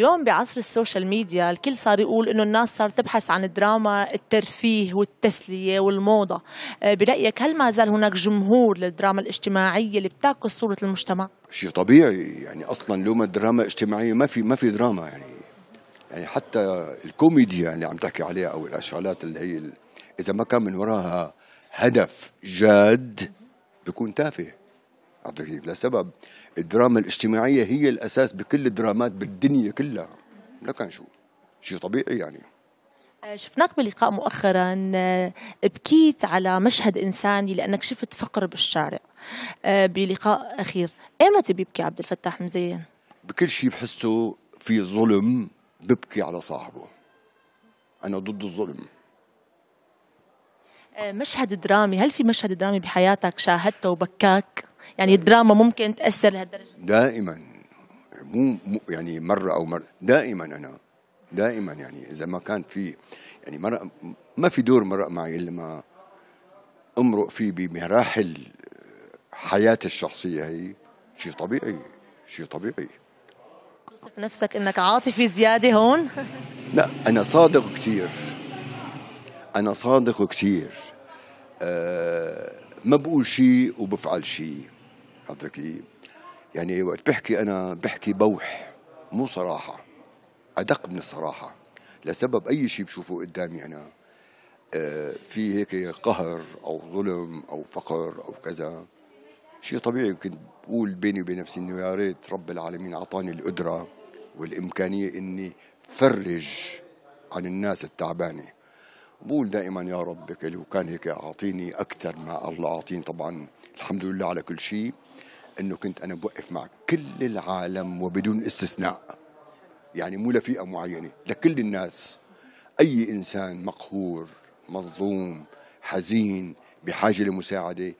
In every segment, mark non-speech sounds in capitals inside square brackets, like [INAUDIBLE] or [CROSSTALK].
اليوم بعصر السوشيال ميديا الكل صار يقول انه الناس صارت تبحث عن الدراما الترفيه والتسليه والموضه آه، برايك هل ما زال هناك جمهور للدراما الاجتماعيه اللي بتعكس صوره المجتمع شيء طبيعي يعني اصلا لو ما الدراما الاجتماعيه ما في ما في دراما يعني يعني حتى الكوميديا اللي عم تحكي عليها او الاشغالات اللي هي اذا ما كان من وراها هدف جاد بيكون تافه أعطيك لسبب الدراما الاجتماعية هي الأساس بكل الدرامات بالدنيا كلها لكن شو شيء طبيعي يعني آه، شفناك بلقاء مؤخرا آه، بكيت على مشهد إنساني لأنك شفت فقر بالشارع آه، بلقاء أخير إيمتى بيبكي عبد الفتاح مزين؟ بكل شيء بحسه في ظلم ببكي على صاحبه أنا ضد الظلم مشهد درامي هل في مشهد درامي بحياتك شاهدته وبكاك؟ يعني الدراما ممكن تأثر لهالدرجة دائما مو يعني مرة أو مرة دائما أنا دائما يعني إذا ما كان في يعني مرة ما في دور مرق معي إلا ما أمرق فيه بمراحل حياتي الشخصية هي شيء طبيعي شيء طبيعي توصف نفسك انك عاطفي زياده هون؟ [LAUGHS] لا انا صادق كثير انا صادق كثير أه ما بقول شيء وبفعل شيء عرفت كيف؟ يعني وقت بحكي انا بحكي بوح مو صراحه ادق من الصراحه لسبب اي شيء بشوفه قدامي انا آه، في هيك قهر او ظلم او فقر او كذا شيء طبيعي كنت بقول بيني وبين نفسي انه يا ريت رب العالمين اعطاني القدره والامكانيه اني فرج عن الناس التعبانه بقول دائما يا رب لو كان هيك اعطيني اكثر ما الله اعطيني طبعا الحمد لله على كل شيء انه كنت انا بوقف مع كل العالم وبدون استثناء يعني مو لفئه معينه لكل الناس اي انسان مقهور مظلوم حزين بحاجه لمساعده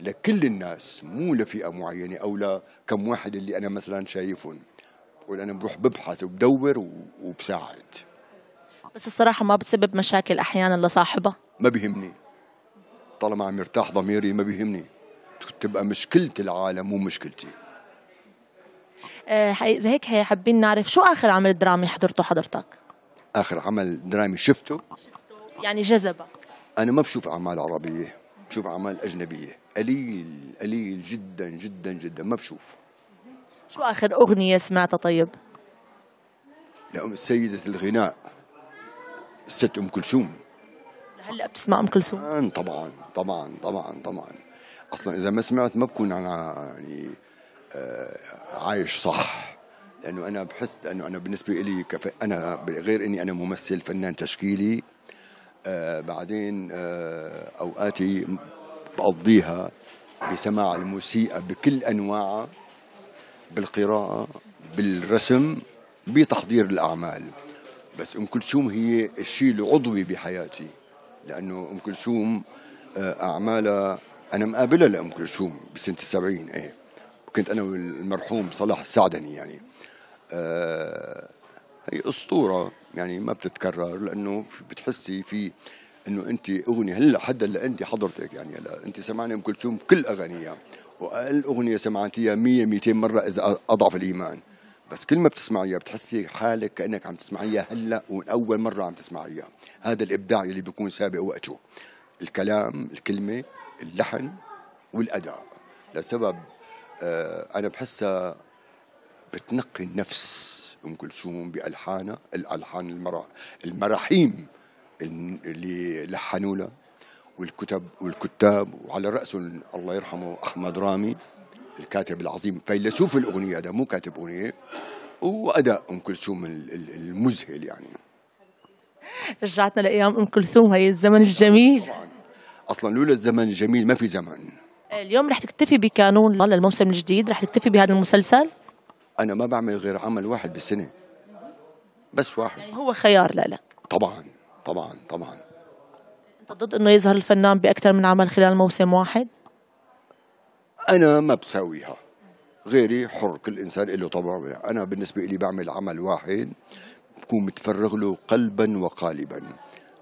لكل الناس مو لفئه معينه او لكم واحد اللي انا مثلا شايفهم انا بروح ببحث وبدور وبساعد بس الصراحة ما بتسبب مشاكل أحيانا لصاحبها ما بيهمني طالما عم يرتاح ضميري ما بيهمني تبقى مشكلة العالم مو مشكلتي آه هيك هي حابين نعرف شو آخر عمل درامي حضرته حضرتك؟ آخر عمل درامي شفته؟ يعني جذبك أنا ما بشوف أعمال عربية بشوف أعمال أجنبية قليل قليل جدا جدا جدا ما بشوف شو آخر أغنية سمعتها طيب؟ لأم سيدة الغناء الست ام كلثوم هلا بتسمع ام كلثوم؟ طبعا طبعا طبعا طبعا اصلا اذا ما سمعت ما بكون انا يعني آه، عايش صح لانه انا بحس انه انا بالنسبه لي كف... انا غير اني انا ممثل فنان تشكيلي آه، بعدين آه، اوقاتي بقضيها بسماع الموسيقى بكل انواعها بالقراءه بالرسم بتحضير الاعمال بس ام كلثوم هي الشيء العضوي بحياتي لانه ام كلثوم آه، اعمالها انا مقابلها لام كلثوم بسنه السبعين ايه كنت انا والمرحوم صلاح السعدني يعني آه هي اسطوره يعني ما بتتكرر لانه بتحسي في انه انت اغنيه هلا حدا اللي انت حضرتك يعني هلا انت سمعني ام كلثوم كل اغانيها واقل اغنيه سمعتيها 100 200 مره اذا اضعف الايمان بس كل ما بتسمعيها بتحسي حالك كانك عم تسمعيها هلا واول مره عم تسمعيها هذا الابداع اللي بيكون سابق وقته الكلام الكلمه اللحن والاداء لسبب آه انا بحسها بتنقي النفس ام كلثوم بالحانها الالحان المرح المراحيم اللي لحنوا لها والكتب والكتاب وعلى راسهم الله يرحمه احمد رامي الكاتب العظيم فيلسوف الأغنية هذا مو كاتب أغنية وأداء أم كلثوم المذهل يعني رجعتنا لأيام أم كلثوم هي الزمن الجميل طبعا أصلا لولا الزمن الجميل ما في زمن اليوم رح تكتفي بكانون للموسم الجديد رح تكتفي بهذا المسلسل أنا ما بعمل غير عمل واحد بالسنة بس واحد يعني هو خيار لك طبعا طبعا طبعا انت ضد انه يظهر الفنان باكثر من عمل خلال موسم واحد؟ انا ما بساويها غيري حر كل انسان له طبعه انا بالنسبه لي بعمل عمل واحد بكون متفرغ له قلبا وقالبا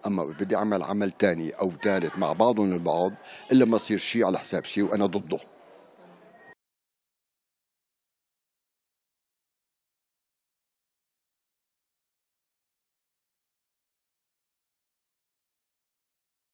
اما بدي اعمل عمل ثاني او ثالث مع بعضهم البعض الا ما يصير شيء على حساب شيء وانا ضده